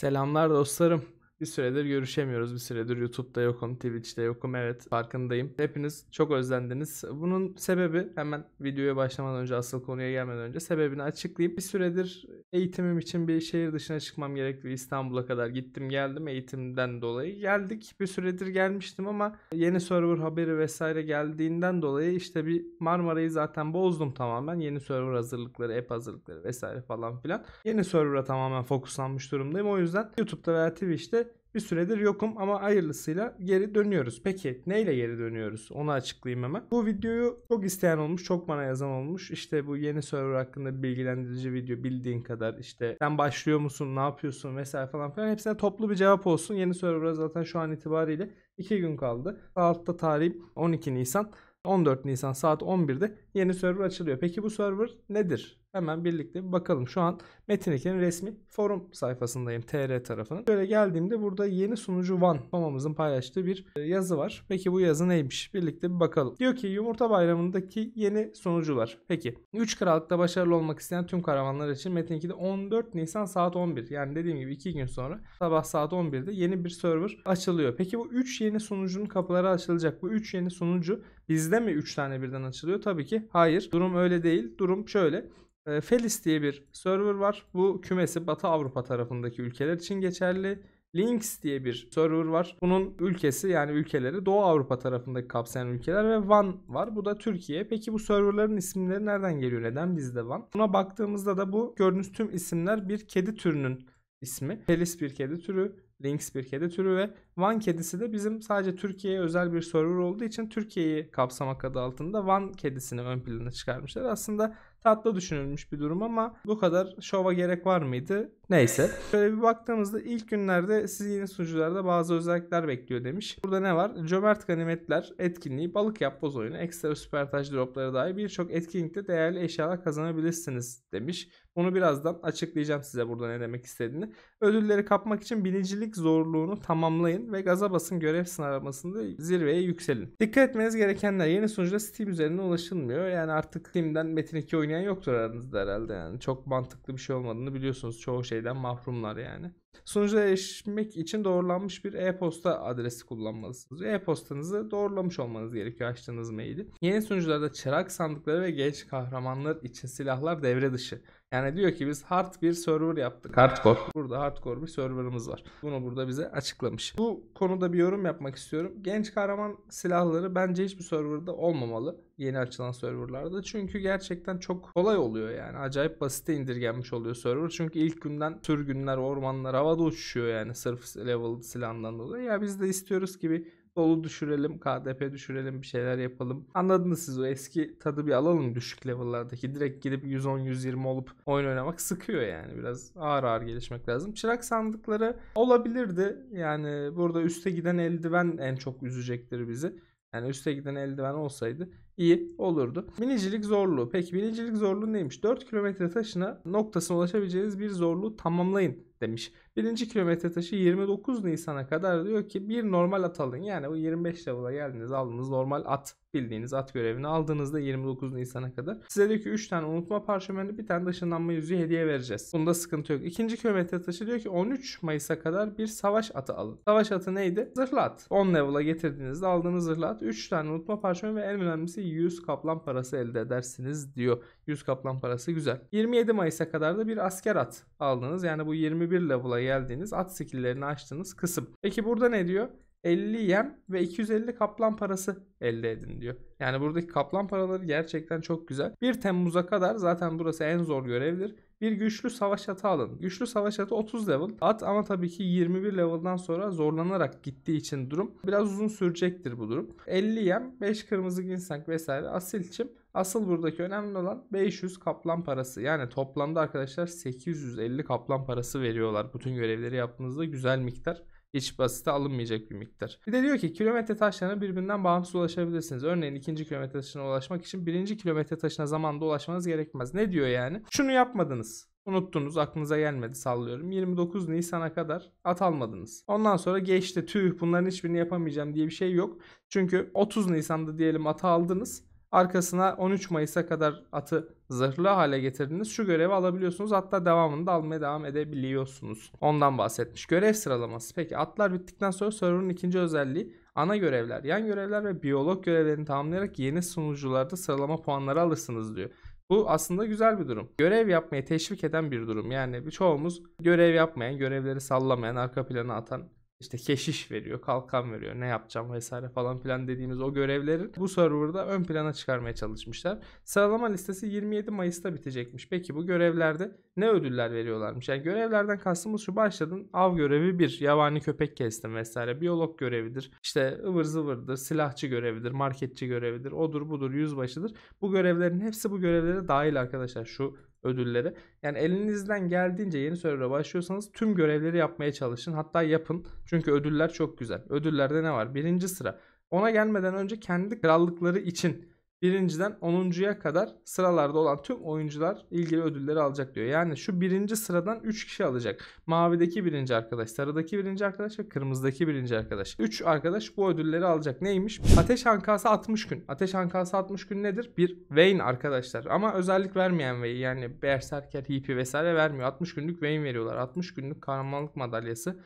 Selamlar dostlarım. Bir süredir görüşemiyoruz. Bir süredir YouTube'da yokum, Twitch'te yokum. Evet farkındayım. Hepiniz çok özlendiniz. Bunun sebebi hemen videoya başlamadan önce asıl konuya gelmeden önce sebebini açıklayayım. bir süredir eğitimim için bir şehir dışına çıkmam gerekli. İstanbul'a kadar gittim geldim eğitimden dolayı. Geldik bir süredir gelmiştim ama yeni server haberi vesaire geldiğinden dolayı işte bir Marmara'yı zaten bozdum tamamen. Yeni server hazırlıkları, app hazırlıkları vesaire falan filan. Yeni server'a tamamen fokuslanmış durumdayım. O yüzden YouTube'da veya Twitch'te bir süredir yokum ama hayırlısıyla geri dönüyoruz. Peki neyle geri dönüyoruz? Onu açıklayayım hemen. Bu videoyu çok isteyen olmuş, çok bana yazan olmuş. İşte bu yeni server hakkında bilgilendirici video bildiğin kadar işte sen başlıyor musun, ne yapıyorsun vesaire falan filan hepsine toplu bir cevap olsun. Yeni server'a zaten şu an itibariyle 2 gün kaldı. Altta tarih 12 Nisan. 14 Nisan saat 11'de yeni server açılıyor. Peki bu server nedir? Hemen birlikte bir bakalım. Şu an Metinlik'in resmi forum sayfasındayım TR tarafının. Böyle geldiğimde burada yeni sunucu Van mamamızın paylaştığı bir e, yazı var. Peki bu yazı neymiş? Birlikte bir bakalım. Diyor ki Yumurta Bayramı'ndaki yeni sunucular. Peki 3 krallıkta başarılı olmak isteyen tüm karavanlar için Metin 2'de 14 Nisan saat 11. Yani dediğim gibi 2 gün sonra sabah saat 11'de yeni bir server açılıyor. Peki bu 3 yeni sunucunun kapıları açılacak. Bu 3 yeni sunucu Bizde mi 3 tane birden açılıyor? Tabii ki hayır. Durum öyle değil. Durum şöyle. E, Felis diye bir server var. Bu kümesi Batı Avrupa tarafındaki ülkeler için geçerli. Lynx diye bir server var. Bunun ülkesi yani ülkeleri Doğu Avrupa tarafındaki kapsayan ülkeler ve Van var. Bu da Türkiye. Peki bu serverların isimleri nereden geliyor? Neden bizde Van? Buna baktığımızda da bu gördüğünüz tüm isimler bir kedi türünün ismi. Felis bir kedi türü, Lynx bir kedi türü ve Van kedisi de bizim sadece Türkiye'ye özel bir server olduğu için Türkiye'yi kapsamak adı altında Van kedisini ön plana çıkarmışlar. Aslında tatlı düşünülmüş bir durum ama bu kadar şova gerek var mıydı? Neyse. Şöyle bir baktığımızda ilk günlerde sizi yeni sunucularda bazı özellikler bekliyor demiş. Burada ne var? Cömert ganimetler etkinliği, balık yapboz oyunu, ekstra süper taş dropları dahi birçok etkinlikte değerli eşyalar kazanabilirsiniz demiş. Bunu birazdan açıklayacağım size burada ne demek istediğini. Ödülleri kapmak için binicilik zorluğunu tamamlayın ve gaza basın görev sınavlamasında zirveye yükselin. Dikkat etmeniz gerekenler yeni sunucuda Steam üzerinden ulaşılmıyor. Yani artık Steam'den Metin 2 oynayan yoktur aranızda herhalde yani. Çok mantıklı bir şey olmadığını biliyorsunuz. Çoğu şeyden mahrumlar yani. Sunucuya erişmek için doğrulanmış bir e-posta adresi kullanmalısınız. E-postanızı doğrulamış olmanız gerekiyor açtığınız maili. Yeni sunucularda çırak sandıkları ve genç kahramanlar için silahlar devre dışı. Yani diyor ki biz hard bir server yaptık. Hardcore. Burada hardcore bir serverımız var. Bunu burada bize açıklamış. Bu konuda bir yorum yapmak istiyorum. Genç kahraman silahları bence hiçbir serverda olmamalı yeni açılan serverlarda. Çünkü gerçekten çok kolay oluyor yani. Acayip basite indirgenmiş oluyor server. Çünkü ilk günden sürgünler, ormanlar havada uçuşuyor yani sırf level silahından dolayı. Ya biz de istiyoruz gibi dolu düşürelim, KDP düşürelim, bir şeyler yapalım. Anladınız siz o eski tadı bir alalım düşük level'lardaki. Direkt gidip 110-120 olup oyun oynamak sıkıyor yani. Biraz ağır ağır gelişmek lazım. Çırak sandıkları olabilirdi. Yani burada üste giden eldiven en çok üzecektir bizi. Yani üste giden eldiven olsaydı iyi olurdu. Binicilik zorluğu. Peki binicilik zorluğu neymiş? 4 kilometre taşına noktasına ulaşabileceğiniz bir zorluğu tamamlayın demiş. Birinci kilometre taşı 29 Nisan'a kadar diyor ki bir normal at alın. Yani o 25 level'a geldiniz aldınız normal at bildiğiniz at görevini aldığınızda 29 Nisan'a kadar. Size diyor ki 3 tane unutma parşömeni bir tane ışınlanma yüzüğü hediye vereceğiz. Bunda sıkıntı yok. İkinci kilometre taşı diyor ki 13 Mayıs'a kadar bir savaş atı alın. Savaş atı neydi? Zırhlı at. 10 level'a getirdiğinizde aldığınız zırhlı at 3 tane unutma parşömeni ve en önemlisi 100 kaplan parası elde edersiniz diyor. 100 kaplan parası güzel. 27 Mayıs'a kadar da bir asker at aldınız. Yani bu 21 level'a geldiğiniz at skill'lerini açtığınız kısım. Peki burada ne diyor? 50 yem ve 250 kaplan parası elde edin diyor. Yani buradaki kaplan paraları gerçekten çok güzel. 1 Temmuz'a kadar zaten burası en zor görevdir. Bir güçlü savaş atı alın. Güçlü savaş atı 30 level. At ama tabii ki 21 level'dan sonra zorlanarak gittiği için durum biraz uzun sürecektir bu durum. 50 yem, 5 kırmızı ginseng vesaire asil çim Asıl buradaki önemli olan 500 kaplan parası. Yani toplamda arkadaşlar 850 kaplan parası veriyorlar. Bütün görevleri yaptığınızda güzel miktar. Hiç basite alınmayacak bir miktar. Bir de diyor ki kilometre taşlarına birbirinden bağımsız ulaşabilirsiniz. Örneğin ikinci kilometre taşına ulaşmak için birinci kilometre taşına zamanda ulaşmanız gerekmez. Ne diyor yani? Şunu yapmadınız. Unuttunuz aklınıza gelmedi sallıyorum. 29 Nisan'a kadar at almadınız. Ondan sonra geçti tüh bunların hiçbirini yapamayacağım diye bir şey yok. Çünkü 30 Nisan'da diyelim atı aldınız. Arkasına 13 Mayıs'a kadar atı zırhlı hale getirdiniz. Şu görevi alabiliyorsunuz. Hatta devamını da almaya devam edebiliyorsunuz. Ondan bahsetmiş. Görev sıralaması. Peki atlar bittikten sonra server'ın ikinci özelliği ana görevler, yan görevler ve biyolog görevlerini tamamlayarak yeni sunucularda sıralama puanları alırsınız diyor. Bu aslında güzel bir durum. Görev yapmayı teşvik eden bir durum. Yani birçoğumuz görev yapmayan, görevleri sallamayan, arka plana atan işte keşiş veriyor, kalkan veriyor, ne yapacağım vesaire falan filan dediğimiz o görevlerin bu serverda ön plana çıkarmaya çalışmışlar. Sıralama listesi 27 Mayıs'ta bitecekmiş. Peki bu görevlerde ne ödüller veriyorlarmış? Yani görevlerden kastımız şu başladın av görevi bir, yabani köpek kestim vesaire, biyolog görevidir, işte ıvır zıvırdır, silahçı görevidir, marketçi görevidir, odur budur, yüzbaşıdır. Bu görevlerin hepsi bu görevlere dahil arkadaşlar şu ödülleri. Yani elinizden geldiğince yeni server'a başlıyorsanız tüm görevleri yapmaya çalışın. Hatta yapın. Çünkü ödüller çok güzel. Ödüllerde ne var? Birinci sıra. Ona gelmeden önce kendi krallıkları için birinciden onuncuya kadar sıralarda olan tüm oyuncular ilgili ödülleri alacak diyor. Yani şu birinci sıradan 3 kişi alacak. Mavideki birinci arkadaş, sarıdaki birinci arkadaş ve kırmızıdaki birinci arkadaş. 3 arkadaş bu ödülleri alacak. Neymiş? Ateş hankası 60 gün. Ateş hankası 60 gün nedir? Bir Vayne arkadaşlar. Ama özellik vermeyen Vayne yani Berserker, Hippie vesaire vermiyor. 60 günlük Vayne veriyorlar. 60 günlük kahramanlık madalyası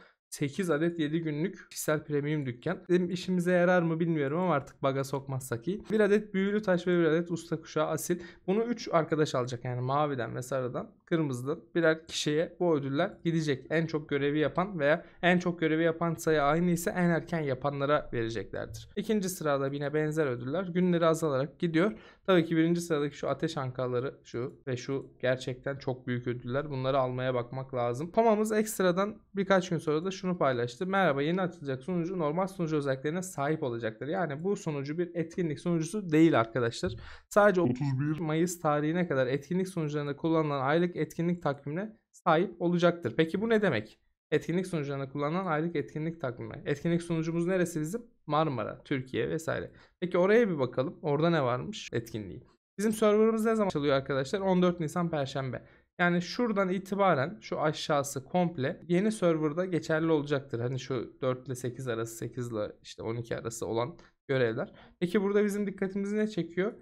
8 adet 7 günlük kişisel premium dükkan. Dedim işimize yarar mı bilmiyorum ama artık baga sokmazsak iyi. 1 adet büyülü taş ve 1 adet usta kuşağı asil. Bunu 3 arkadaş alacak yani maviden ve sarıdan kırmızıdan birer kişiye bu ödüller gidecek. En çok görevi yapan veya en çok görevi yapan sayı aynı ise en erken yapanlara vereceklerdir. İkinci sırada yine benzer ödüller günleri azalarak gidiyor Tabii ki birinci sıradaki şu ateş ankaları şu ve şu gerçekten çok büyük ödüller. Bunları almaya bakmak lazım. Pamamız ekstradan birkaç gün sonra da şunu paylaştı. Merhaba yeni açılacak sunucu normal sunucu özelliklerine sahip olacaktır. Yani bu sunucu bir etkinlik sunucusu değil arkadaşlar. Sadece 31 Mayıs tarihine kadar etkinlik sunucularında kullanılan aylık etkinlik takvimine sahip olacaktır. Peki bu ne demek? Etkinlik sonucunda kullanılan aylık etkinlik takvimi. Etkinlik sunucumuz neresi bizim? Marmara, Türkiye vesaire. Peki oraya bir bakalım. Orada ne varmış etkinliği? Bizim serverımız ne zaman açılıyor arkadaşlar? 14 Nisan Perşembe. Yani şuradan itibaren şu aşağısı komple yeni serverda geçerli olacaktır. Hani şu 4 ile 8 arası 8 ile işte 12 arası olan görevler. Peki burada bizim dikkatimizi ne çekiyor?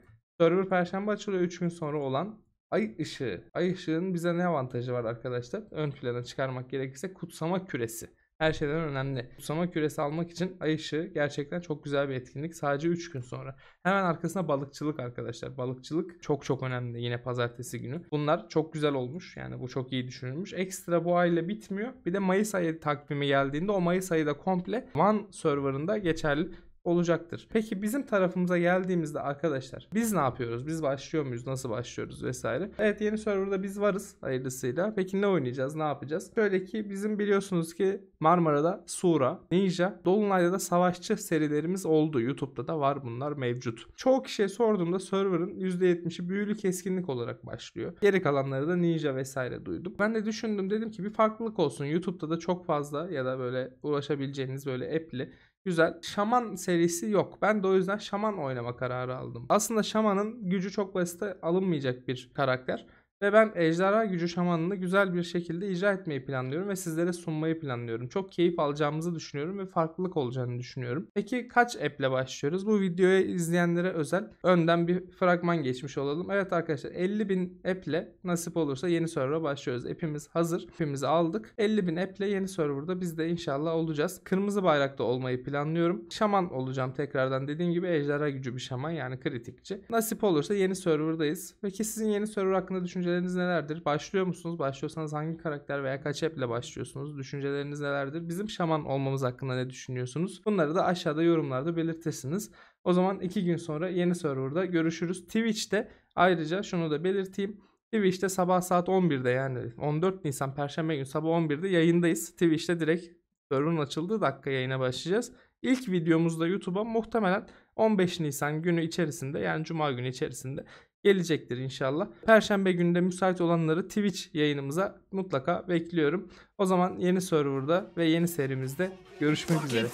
Server perşembe açılıyor 3 gün sonra olan Ay ışığı. Ay ışığının bize ne avantajı var arkadaşlar? Ön plana çıkarmak gerekirse kutsama küresi. Her şeyden önemli. Kutsama küresi almak için ay ışığı gerçekten çok güzel bir etkinlik. Sadece 3 gün sonra. Hemen arkasına balıkçılık arkadaşlar. Balıkçılık çok çok önemli yine pazartesi günü. Bunlar çok güzel olmuş. Yani bu çok iyi düşünülmüş. Ekstra bu ayla bitmiyor. Bir de Mayıs ayı takvimi geldiğinde o Mayıs ayı da komple One serverında geçerli olacaktır. Peki bizim tarafımıza geldiğimizde arkadaşlar biz ne yapıyoruz? Biz başlıyor muyuz? Nasıl başlıyoruz vesaire. Evet yeni serverda biz varız hayırlısıyla. Peki ne oynayacağız? Ne yapacağız? Şöyle ki bizim biliyorsunuz ki Marmara'da Sura, Ninja, Dolunay'da da Savaşçı serilerimiz oldu. YouTube'da da var bunlar mevcut. Çoğu kişiye sorduğumda server'ın %70'i büyülü keskinlik olarak başlıyor. Geri kalanları da Ninja vesaire duydum. Ben de düşündüm dedim ki bir farklılık olsun. YouTube'da da çok fazla ya da böyle ulaşabileceğiniz böyle app'li Güzel. Şaman serisi yok. Ben de o yüzden şaman oynama kararı aldım. Aslında şamanın gücü çok basite alınmayacak bir karakter. Ve ben ejderha gücü şamanını güzel bir şekilde icra etmeyi planlıyorum ve sizlere sunmayı planlıyorum. Çok keyif alacağımızı düşünüyorum ve farklılık olacağını düşünüyorum. Peki kaç eple başlıyoruz? Bu videoyu izleyenlere özel önden bir fragman geçmiş olalım. Evet arkadaşlar 50 bin eple nasip olursa yeni server'a başlıyoruz. Epimiz hazır. Epimizi aldık. 50 bin eple yeni server'da biz de inşallah olacağız. Kırmızı bayrakta olmayı planlıyorum. Şaman olacağım tekrardan. Dediğim gibi ejderha gücü bir şaman yani kritikçi. Nasip olursa yeni server'dayız. Peki sizin yeni server hakkında düşünceleriniz düşünceleriniz nelerdir? Başlıyor musunuz? Başlıyorsanız hangi karakter veya kaç app ile başlıyorsunuz? Düşünceleriniz nelerdir? Bizim şaman olmamız hakkında ne düşünüyorsunuz? Bunları da aşağıda yorumlarda belirtirsiniz. O zaman iki gün sonra yeni serverda görüşürüz. Twitch'te ayrıca şunu da belirteyim. Twitch'te sabah saat 11'de yani 14 Nisan Perşembe günü sabah 11'de yayındayız. Twitch'te direkt server'ın açıldığı dakika yayına başlayacağız. İlk videomuzda YouTube'a muhtemelen 15 Nisan günü içerisinde yani Cuma günü içerisinde gelecektir inşallah. Perşembe günde müsait olanları Twitch yayınımıza mutlaka bekliyorum. O zaman yeni serverda ve yeni serimizde görüşmek üzere.